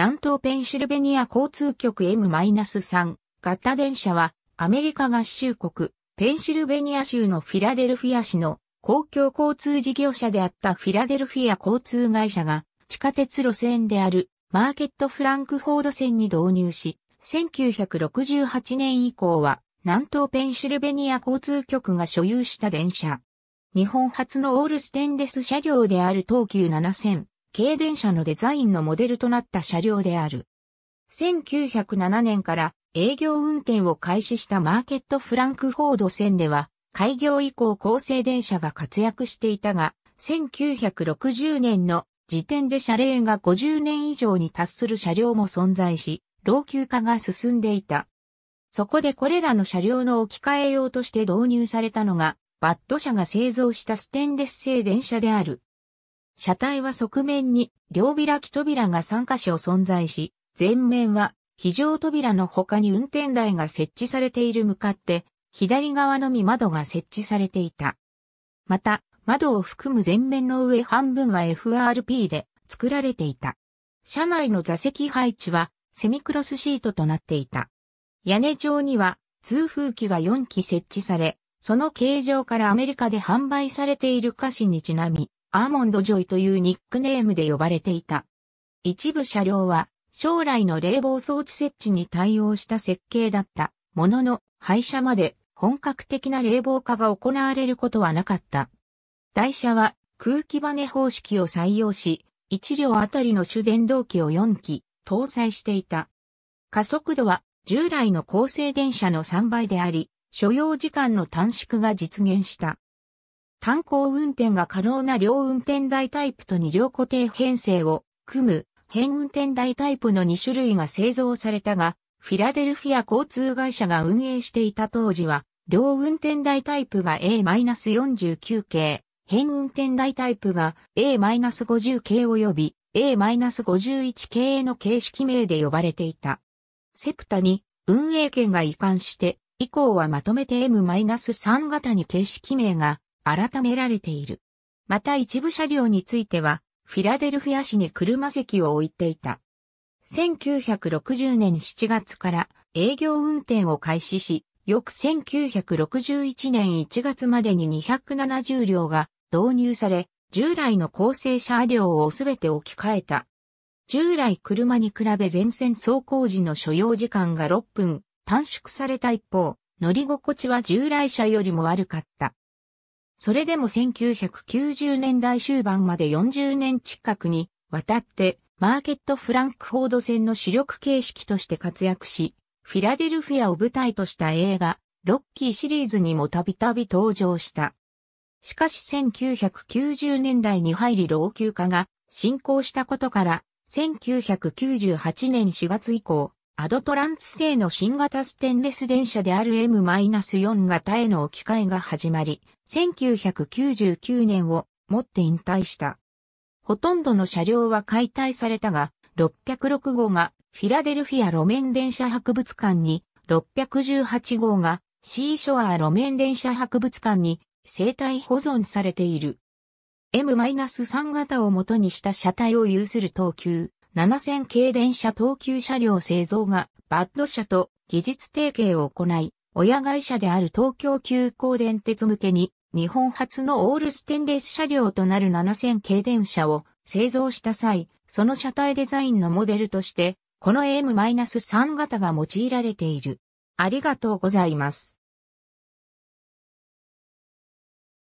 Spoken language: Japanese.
南東ペンシルベニア交通局 M-3 型電車はアメリカ合衆国ペンシルベニア州のフィラデルフィア市の公共交通事業者であったフィラデルフィア交通会社が地下鉄路線であるマーケットフランクフォード線に導入し、1968年以降は南東ペンシルベニア交通局が所有した電車。日本初のオールステンレス車両である東急7000軽電車のデザインのモデルとなった車両である。1907年から営業運転を開始したマーケットフランクフォード線では、開業以降構成電車が活躍していたが、1960年の時点で車齢が50年以上に達する車両も存在し、老朽化が進んでいた。そこでこれらの車両の置き換え用として導入されたのが、バット社が製造したステンレス製電車である。車体は側面に両開き扉が3箇所存在し、前面は非常扉の他に運転台が設置されている向かって、左側のみ窓が設置されていた。また、窓を含む前面の上半分は FRP で作られていた。車内の座席配置はセミクロスシートとなっていた。屋根上には通風機が4機設置され、その形状からアメリカで販売されている歌詞にちなみ、アーモンドジョイというニックネームで呼ばれていた。一部車両は将来の冷房装置設置に対応した設計だったものの廃車まで本格的な冷房化が行われることはなかった。台車は空気バネ方式を採用し、1両あたりの主電動機を4機搭載していた。加速度は従来の構成電車の3倍であり、所要時間の短縮が実現した。単行運転が可能な両運転台タイプと2両固定編成を組む変運転台タイプの2種類が製造されたが、フィラデルフィア交通会社が運営していた当時は、両運転台タイプが A-49 系、変運転台タイプが A-50 系及び A-51 系の形式名で呼ばれていた。セプタに運営権が移管して、以降はまとめて M-3 型に形式名が改められている。また一部車両については、フィラデルフィア市に車席を置いていた。1960年7月から営業運転を開始し、翌1961年1月までに270両が導入され、従来の構成車両をすべて置き換えた。従来車に比べ前線走行時の所要時間が6分短縮された一方、乗り心地は従来車よりも悪かった。それでも1990年代終盤まで40年近くにわたってマーケットフランクフォード戦の主力形式として活躍し、フィラデルフィアを舞台とした映画、ロッキーシリーズにもたびたび登場した。しかし1990年代に入り老朽化が進行したことから、1998年4月以降、アドトランツ製の新型ステンレス電車である M-4 型への置き換えが始まり、1999年をもって引退した。ほとんどの車両は解体されたが、606号がフィラデルフィア路面電車博物館に、618号がシーショア路面電車博物館に生体保存されている。M-3 型を元にした車体を有する等級、7000系電車等級車両製造がバッド社と技術提携を行い、親会社である東京急行電鉄向けに日本初のオールステンレス車両となる7000系電車を製造した際、その車体デザインのモデルとして、この AM-3 型が用いられている。ありがとうございます。